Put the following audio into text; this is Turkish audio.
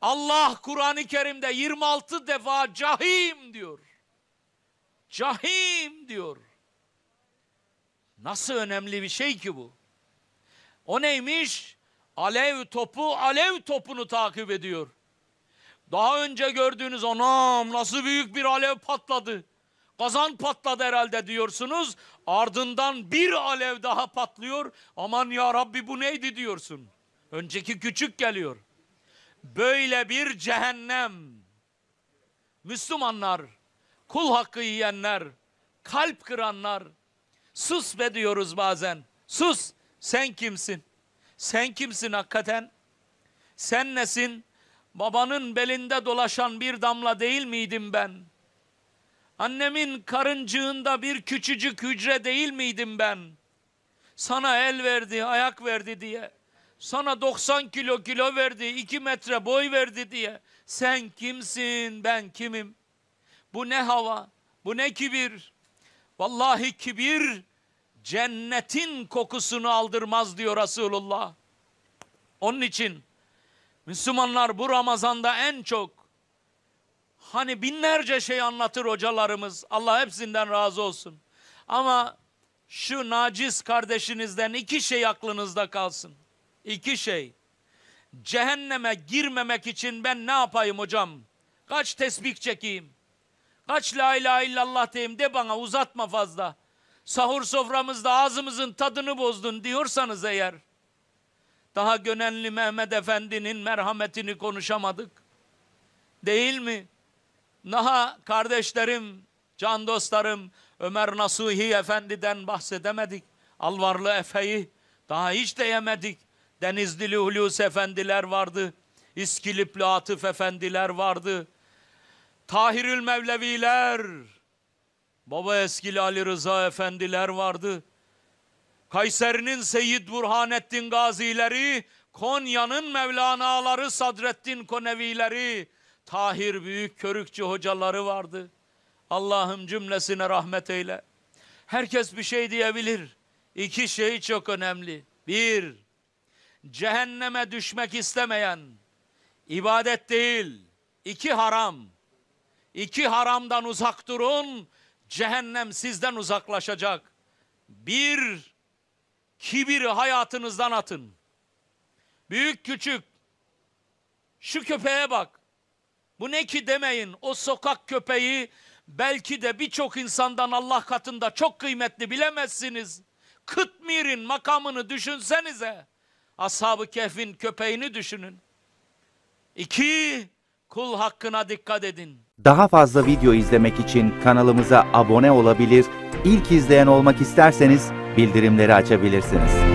Allah Kur'an-ı Kerim'de 26 defa cahim diyor. Cahim diyor. Nasıl önemli bir şey ki bu? O neymiş? Alev topu alev topunu takip ediyor. Daha önce gördüğünüz anam nasıl büyük bir alev patladı. Kazan patladı herhalde diyorsunuz. Ardından bir alev daha patlıyor. Aman ya Rabbi bu neydi diyorsun. Önceki küçük geliyor böyle bir cehennem. Müslümanlar, kul hakkı yiyenler, kalp kıranlar, sus be diyoruz bazen. Sus, sen kimsin? Sen kimsin hakikaten? Sen nesin? Babanın belinde dolaşan bir damla değil miydim ben? Annemin karıncığında bir küçücük hücre değil miydim ben? Sana el verdi, ayak verdi diye sana 90 kilo kilo verdi, 2 metre boy verdi diye. Sen kimsin, ben kimim? Bu ne hava, bu ne kibir? Vallahi kibir cennetin kokusunu aldırmaz diyor Resulullah. Onun için Müslümanlar bu Ramazan'da en çok hani binlerce şey anlatır hocalarımız. Allah hepsinden razı olsun. Ama şu naciz kardeşinizden iki şey aklınızda kalsın. İki şey. Cehenneme girmemek için ben ne yapayım hocam? Kaç tesbih çekeyim? Kaç la ilahe illallah diyeyim de bana uzatma fazla. Sahur soframızda ağzımızın tadını bozdun diyorsanız eğer. Daha gönenli Mehmet Efendi'nin merhametini konuşamadık. Değil mi? Naha kardeşlerim, can dostlarım Ömer Nasuhi Efendi'den bahsedemedik. Alvarlı Efe'yi daha hiç diyemedik. Denizli Hulusi efendiler vardı. İskilipli Atıf efendiler vardı. Tahirül Mevleviler, Baba Eskili Ali Rıza efendiler vardı. Kayseri'nin Seyyid Burhanettin Gazileri, Konya'nın Mevlana'ları Sadreddin Konevileri, Tahir Büyük Körükçü hocaları vardı. Allah'ım cümlesine rahmet eyle. Herkes bir şey diyebilir. İki şey çok önemli. Bir, cehenneme düşmek istemeyen ibadet değil iki haram iki haramdan uzak durun cehennem sizden uzaklaşacak. Bir kibiri hayatınızdan atın. Büyük küçük şu köpeğe bak. Bu ne ki demeyin o sokak köpeği belki de birçok insandan Allah katında çok kıymetli bilemezsiniz. Kıtmir'in makamını düşünsenize. Ashab-ı Kehf'in köpeğini düşünün. İki, kul hakkına dikkat edin. Daha fazla video izlemek için kanalımıza abone olabilir, ilk izleyen olmak isterseniz bildirimleri açabilirsiniz.